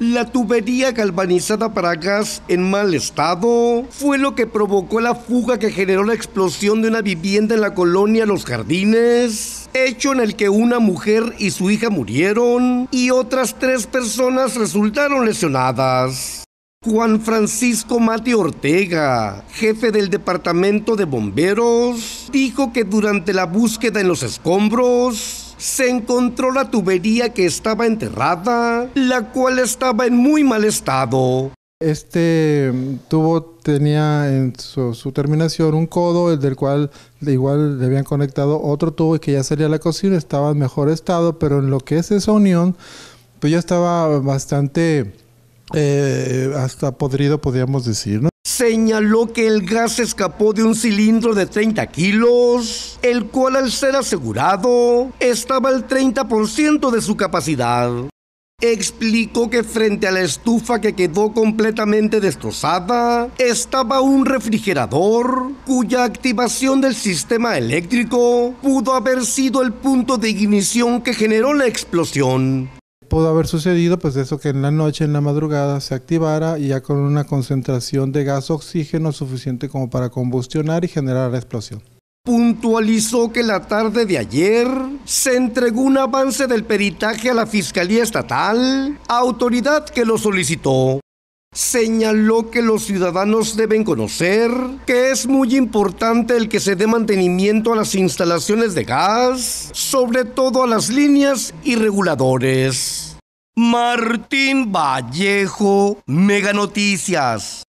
La tubería galvanizada para gas en mal estado fue lo que provocó la fuga que generó la explosión de una vivienda en la colonia Los Jardines, hecho en el que una mujer y su hija murieron y otras tres personas resultaron lesionadas. Juan Francisco Mati Ortega, jefe del Departamento de Bomberos, dijo que durante la búsqueda en los escombros, se encontró la tubería que estaba enterrada, la cual estaba en muy mal estado. Este mm, tubo tenía en su, terminación un codo, el del cual igual le habían conectado otro tubo y que ya salía a la cocina, estaba en mejor estado, pero en lo que es esa unión, pues ya estaba bastante eh, hasta podrido, podríamos decir, ¿no? señaló que el gas escapó de un cilindro de 30 kilos, el cual al ser asegurado estaba al 30% de su capacidad. Explicó que frente a la estufa que quedó completamente destrozada estaba un refrigerador cuya activación del sistema eléctrico pudo haber sido el punto de ignición que generó la explosión pudo haber sucedido, pues eso que en la noche, en la madrugada, se activara y ya con una concentración de gas oxígeno suficiente como para combustionar y generar la explosión. Puntualizó que la tarde de ayer se entregó un avance del peritaje a la Fiscalía Estatal, autoridad que lo solicitó. Señaló que los ciudadanos deben conocer que es muy importante el que se dé mantenimiento a las instalaciones de gas, sobre todo a las líneas y reguladores. Martín Vallejo, Mega Noticias.